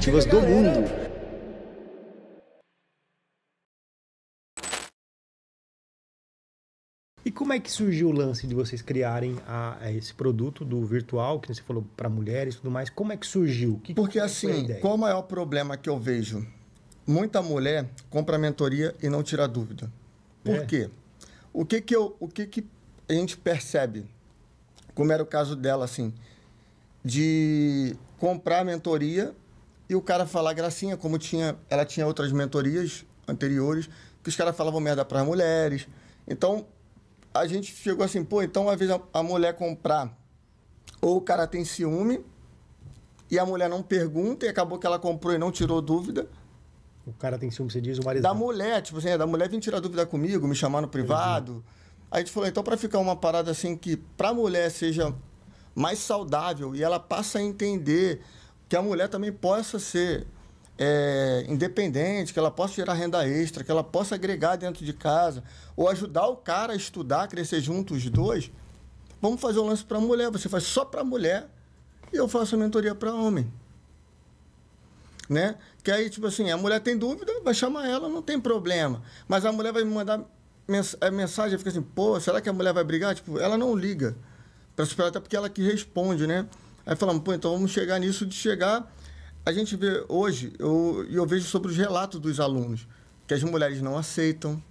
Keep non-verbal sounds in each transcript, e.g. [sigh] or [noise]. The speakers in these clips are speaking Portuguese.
esportivas do mundo. E como é que surgiu o lance de vocês criarem a, a esse produto do virtual, que você falou para mulheres e tudo mais? Como é que surgiu? Que, Porque que assim, qual o maior problema que eu vejo? Muita mulher compra mentoria e não tira dúvida. Por é. quê? O que que, eu, o que que a gente percebe? Como era o caso dela, assim, de comprar mentoria e o cara falar gracinha, como tinha, ela tinha outras mentorias anteriores, que os caras falavam merda para as mulheres. Então, a gente chegou assim, pô, então uma vez a, a mulher comprar, ou o cara tem ciúme, e a mulher não pergunta, e acabou que ela comprou e não tirou dúvida. O cara tem ciúme, você diz, o marido. Da mulher, tipo assim, é, da mulher vir tirar dúvida comigo, me chamar no privado. Aí a gente falou, então, para ficar uma parada assim que para a mulher seja mais saudável e ela passa a entender que a mulher também possa ser é, independente, que ela possa gerar renda extra, que ela possa agregar dentro de casa, ou ajudar o cara a estudar, crescer junto os dois. Vamos fazer um lance para a mulher, você faz só para a mulher e eu faço a mentoria para homem. Né? Que aí, tipo assim, a mulher tem dúvida, vai chamar ela, não tem problema. Mas a mulher vai me mandar eh, mensagem, fica assim, pô, será que a mulher vai brigar? Tipo, ela não liga. Até porque ela que responde, né? Aí falamos, pô, então vamos chegar nisso de chegar. A gente vê hoje, e eu, eu vejo sobre os relatos dos alunos, que as mulheres não aceitam,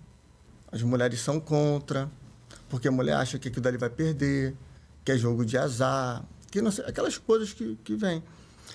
as mulheres são contra, porque a mulher acha que aquilo dali vai perder, que é jogo de azar, que não sei, aquelas coisas que, que vêm.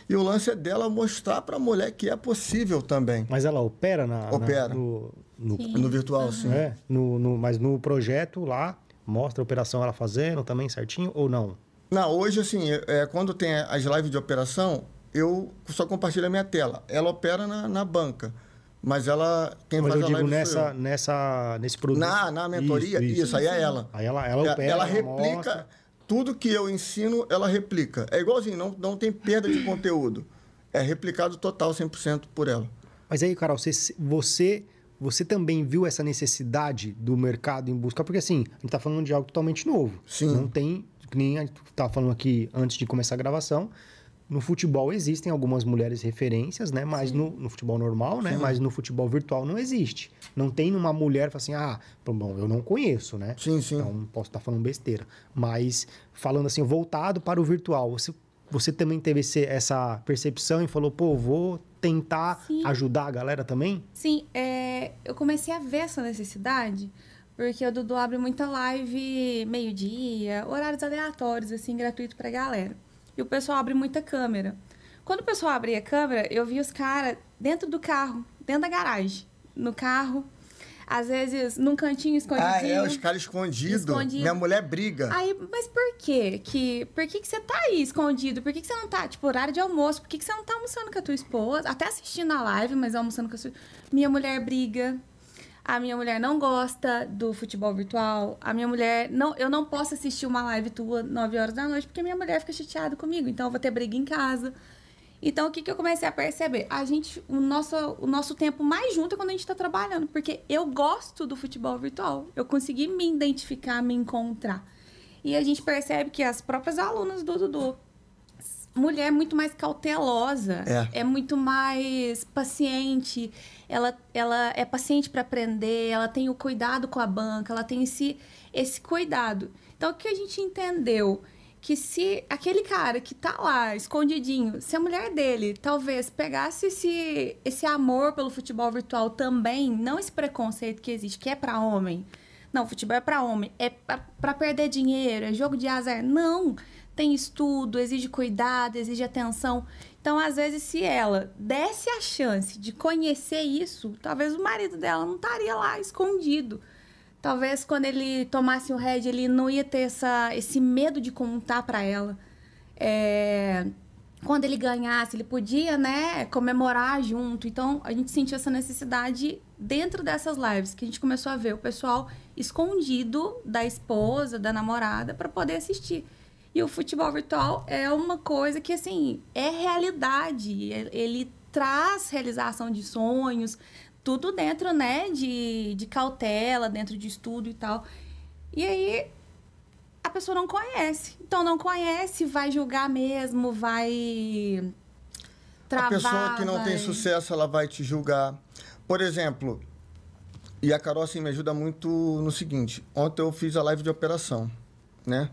E o lance é dela mostrar para a mulher que é possível também. Mas ela opera na. Opera. Na, no, no, no, virtual, sim. É, no, no, mas no projeto lá, mostra a operação ela fazendo também certinho ou não? Não, hoje, assim, é, é, quando tem as lives de operação, eu só compartilho a minha tela. Ela opera na, na banca. Mas ela quem mas faz eu a digo nessa, eu. nessa nesse produto. Na, na mentoria, isso, isso, isso aí é ela. Aí ela ela, é, opera, ela replica mostra. tudo que eu ensino, ela replica. É igualzinho, não, não tem perda de conteúdo. É replicado total 100% por ela. Mas aí, Carol, você, você você também viu essa necessidade do mercado em busca, porque assim, a gente está falando de algo totalmente novo. Sim. Não tem que nem a gente estava falando aqui antes de começar a gravação, no futebol existem algumas mulheres referências, né? Mas no, no, futebol normal, né? Sim. Mas no futebol virtual não existe. Não tem uma mulher que assim, ah, bom, eu não conheço, né? Sim, sim. Então posso estar tá falando besteira. Mas falando assim, voltado para o virtual, você, você também teve esse, essa percepção e falou, pô, vou tentar sim. ajudar a galera também? Sim, é, eu comecei a ver essa necessidade porque o Dudu abre muita live meio-dia, horários aleatórios, assim, gratuito pra galera. E o pessoal abre muita câmera. Quando o pessoal abria a câmera, eu vi os caras dentro do carro, dentro da garagem, no carro. Às vezes, num cantinho escondido. Ah, é, os caras escondidos. Escondido. Minha mulher briga. Aí, mas por quê? Que, por que, que você tá aí escondido? Por que, que você não tá, tipo, horário de almoço? Por que, que você não tá almoçando com a tua esposa? Até assistindo a live, mas almoçando com a sua. Minha mulher briga a minha mulher não gosta do futebol virtual, a minha mulher não, eu não posso assistir uma live tua 9 horas da noite porque minha mulher fica chateada comigo, então eu vou ter briga em casa. Então o que, que eu comecei a perceber? A gente, o nosso, o nosso tempo mais junto é quando a gente está trabalhando, porque eu gosto do futebol virtual, eu consegui me identificar, me encontrar. E a gente percebe que as próprias alunas do Dudu mulher é muito mais cautelosa, é, é muito mais paciente, ela, ela é paciente para aprender, ela tem o cuidado com a banca, ela tem esse, esse cuidado. Então, o que a gente entendeu? Que se aquele cara que tá lá, escondidinho, se a mulher dele talvez pegasse esse, esse amor pelo futebol virtual também, não esse preconceito que existe, que é para homem. Não, futebol é para homem, é para perder dinheiro, é jogo de azar. Não! tem estudo, exige cuidado, exige atenção. Então, às vezes, se ela desse a chance de conhecer isso, talvez o marido dela não estaria lá escondido. Talvez quando ele tomasse o red ele não ia ter essa, esse medo de contar para ela. É... Quando ele ganhasse, ele podia, né, comemorar junto. Então, a gente sentiu essa necessidade dentro dessas lives, que a gente começou a ver o pessoal escondido da esposa, da namorada, para poder assistir. E o futebol virtual é uma coisa que, assim, é realidade. É, ele traz realização de sonhos, tudo dentro, né, de, de cautela, dentro de estudo e tal. E aí a pessoa não conhece. Então não conhece, vai julgar mesmo, vai travar. A pessoa que não vai... tem sucesso, ela vai te julgar. Por exemplo, e a Carol assim, me ajuda muito no seguinte, ontem eu fiz a live de operação, né?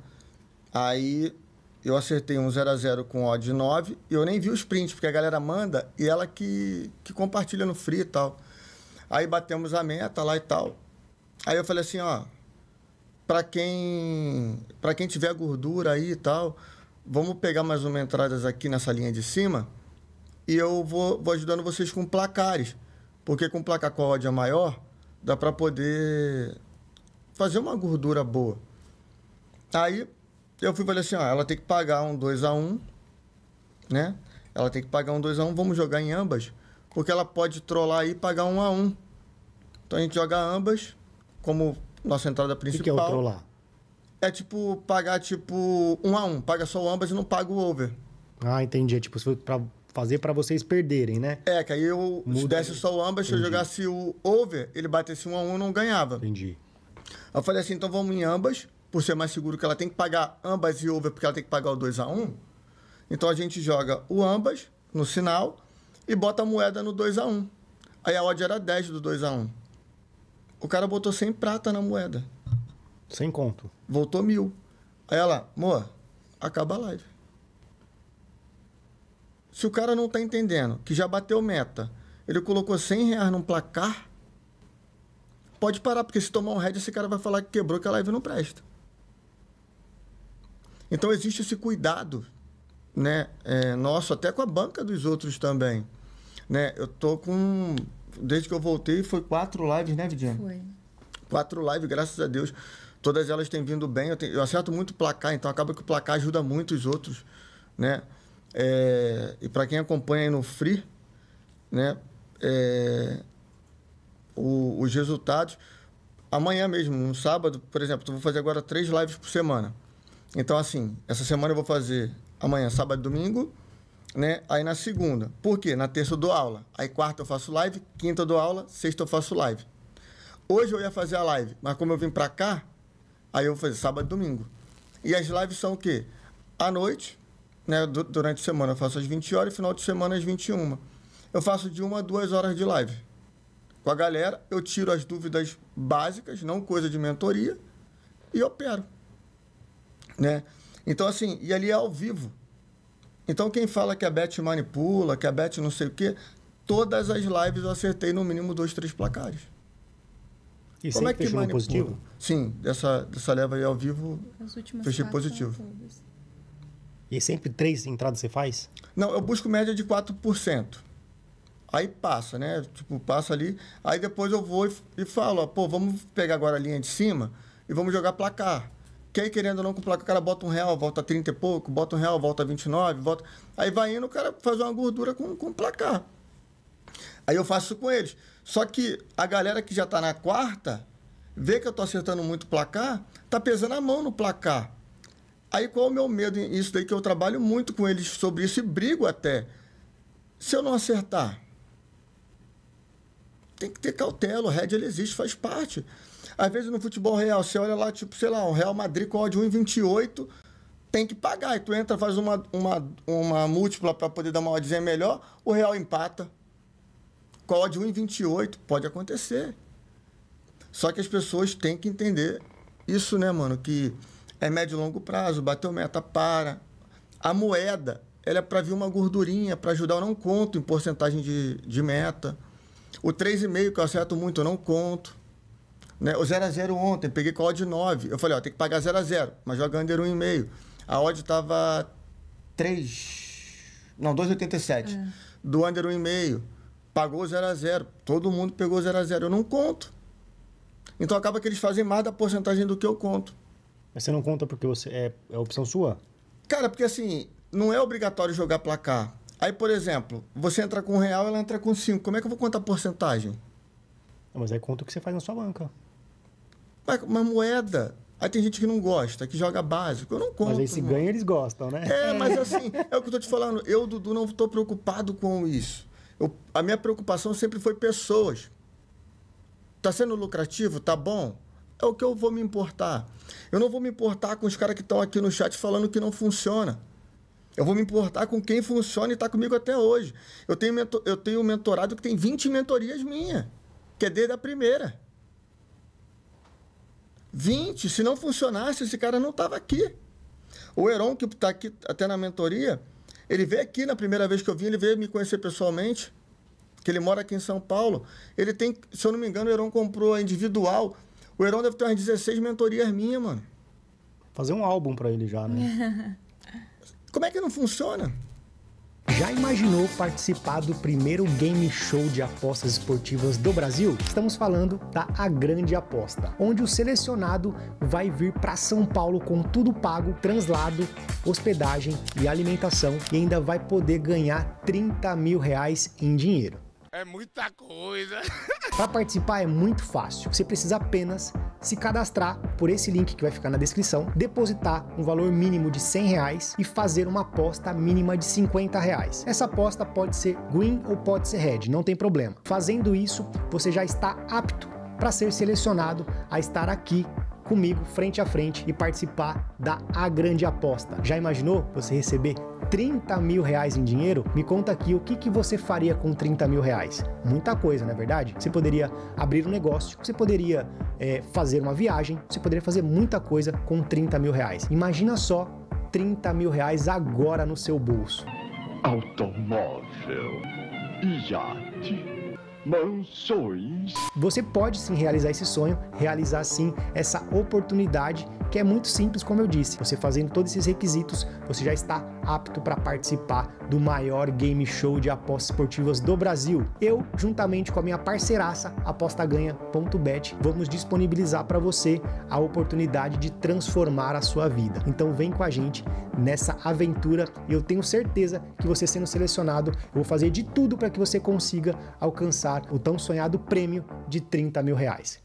Aí eu acertei um 0 a 0 com odd 9 e eu nem vi os prints, porque a galera manda e ela que, que compartilha no free e tal. Aí batemos a meta lá e tal. Aí eu falei assim, ó, para quem para quem tiver gordura aí e tal, vamos pegar mais uma entrada aqui nessa linha de cima e eu vou, vou ajudando vocês com placares, porque com placar com ódio é maior, dá para poder fazer uma gordura boa. Aí eu fui e falei assim, ó, ah, ela tem que pagar um 2 a 1 um, né? Ela tem que pagar um 2 a 1 um, vamos jogar em ambas, porque ela pode trollar aí e pagar um a um. Então a gente joga ambas como nossa entrada principal. O que, que é o trollar? É tipo pagar tipo um a um, paga só o ambas e não paga o over. Ah, entendi. É tipo para fazer para vocês perderem, né? É, que aí eu Muda se desse só o ambas, entendi. se eu jogasse o over, ele batesse um a um, não ganhava. Entendi. Eu falei assim, então vamos em ambas por ser mais seguro, que ela tem que pagar ambas e over, porque ela tem que pagar o 2 a 1 Então a gente joga o ambas no sinal e bota a moeda no 2 a 1 Aí a odd era 10 do 2 a 1 O cara botou 100 prata na moeda. Sem conto. Voltou mil. Aí ela, moa, acaba a live. Se o cara não tá entendendo que já bateu meta, ele colocou 100 reais num placar, pode parar, porque se tomar um head, esse cara vai falar que quebrou, que a live não presta. Então existe esse cuidado, né? É, nosso até com a banca dos outros também, né? Eu tô com desde que eu voltei foi quatro lives, né, Vidiane? Foi. Quatro lives, graças a Deus. Todas elas têm vindo bem. Eu, tenho, eu acerto muito o placar, então acaba que o placar ajuda muito os outros, né? É, e para quem acompanha aí no Free, né? É, o, os resultados. Amanhã mesmo, um sábado, por exemplo, eu vou fazer agora três lives por semana. Então, assim, essa semana eu vou fazer amanhã, sábado e domingo, né? Aí na segunda. Por quê? Na terça eu dou aula. Aí quarta eu faço live, quinta eu dou aula, sexta eu faço live. Hoje eu ia fazer a live, mas como eu vim pra cá, aí eu vou fazer sábado e domingo. E as lives são o quê? À noite, né? Durante a semana eu faço às 20 horas e final de semana às 21. Eu faço de uma a duas horas de live. Com a galera, eu tiro as dúvidas básicas, não coisa de mentoria, e opero. Né? Então, assim, e ali é ao vivo. Então, quem fala que a Beth manipula, que a Beth não sei o quê, todas as lives eu acertei no mínimo dois, três placares. E Como é que manipula? positivo? Sim, dessa, dessa leva aí ao vivo, fechei positivo. E sempre três entradas você faz? Não, eu busco média de 4%. Aí passa, né? Tipo, passa ali. Aí depois eu vou e, e falo, ó, pô, vamos pegar agora a linha de cima e vamos jogar placar. Quer querendo ou não, com placar, placa, o cara bota um real, volta 30 e pouco, bota um real, volta 29, volta. Aí vai indo, o cara faz uma gordura com, com placar. Aí eu faço isso com eles. Só que a galera que já tá na quarta, vê que eu tô acertando muito placar, tá pesando a mão no placar. Aí qual é o meu medo? Isso daí que eu trabalho muito com eles sobre isso e brigo até. Se eu não acertar, tem que ter cautela. O head ele existe, faz parte. Às vezes no futebol real, você olha lá, tipo, sei lá, o Real Madrid com ódio 1,28 tem que pagar. E tu entra, faz uma, uma, uma múltipla para poder dar uma oddzinha melhor, o Real empata. Com ódio 1,28, pode acontecer. Só que as pessoas têm que entender isso, né, mano? Que é médio e longo prazo, bateu meta, para. A moeda, ela é para vir uma gordurinha, para ajudar, eu não conto em porcentagem de, de meta. O 3,5 que eu acerto muito, eu não conto. Né? O 0 x 0 ontem, peguei com a odd 9. Eu falei, ó, tem que pagar 0 x 0 mas joga under 1,5. A odd tava 3. Não, 2,87. É. Do under 1,5. Pagou 0 x 0 Todo mundo pegou 0 x 0 Eu não conto. Então acaba que eles fazem mais da porcentagem do que eu conto. Mas você não conta porque você é, é opção sua? Cara, porque assim, não é obrigatório jogar placar. Aí, por exemplo, você entra com um real, ela entra com cinco. Como é que eu vou contar a porcentagem? mas aí conta o que você faz na sua banca. Mas, moeda. Aí tem gente que não gosta, que joga básico. Eu não compro. Mas aí se mano. ganha, eles gostam, né? É, mas [laughs] assim, é o que eu tô te falando. Eu, Dudu, não estou preocupado com isso. Eu, a minha preocupação sempre foi pessoas. Tá sendo lucrativo? Tá bom? É o que eu vou me importar. Eu não vou me importar com os caras que estão aqui no chat falando que não funciona. Eu vou me importar com quem funciona e está comigo até hoje. Eu tenho, eu tenho um mentorado que tem 20 mentorias minhas, que é desde a primeira. 20. Se não funcionasse, esse cara não estava aqui. O Heron, que está aqui até na mentoria, ele veio aqui na primeira vez que eu vim, ele veio me conhecer pessoalmente, que ele mora aqui em São Paulo. Ele tem, se eu não me engano, o Heron comprou a individual. O Heron deve ter umas 16 mentorias minhas, mano. Fazer um álbum para ele já, né? [laughs] Como é que não funciona? Já imaginou participar do primeiro game show de apostas esportivas do Brasil? Estamos falando da A Grande Aposta, onde o selecionado vai vir para São Paulo com tudo pago, translado, hospedagem e alimentação e ainda vai poder ganhar 30 mil reais em dinheiro. É muita coisa! para participar é muito fácil, você precisa apenas se cadastrar por esse link que vai ficar na descrição, depositar um valor mínimo de 100 reais e fazer uma aposta mínima de 50 reais. Essa aposta pode ser green ou pode ser red, não tem problema. Fazendo isso, você já está apto para ser selecionado a estar aqui comigo frente a frente e participar da A Grande Aposta. Já imaginou você receber 30 mil reais em dinheiro, me conta aqui o que, que você faria com 30 mil reais. Muita coisa, não é verdade? Você poderia abrir um negócio, você poderia é, fazer uma viagem, você poderia fazer muita coisa com 30 mil reais. Imagina só 30 mil reais agora no seu bolso. Automóvel, iate mansões. Você pode sim realizar esse sonho, realizar sim essa oportunidade que é muito simples, como eu disse. Você fazendo todos esses requisitos, você já está apto para participar do maior game show de apostas esportivas do Brasil. Eu, juntamente com a minha parceiraça apostaganha.bet, vamos disponibilizar para você a oportunidade de transformar a sua vida. Então vem com a gente nessa aventura. e Eu tenho certeza que você sendo selecionado, eu vou fazer de tudo para que você consiga alcançar o tão sonhado prêmio de 30 mil reais.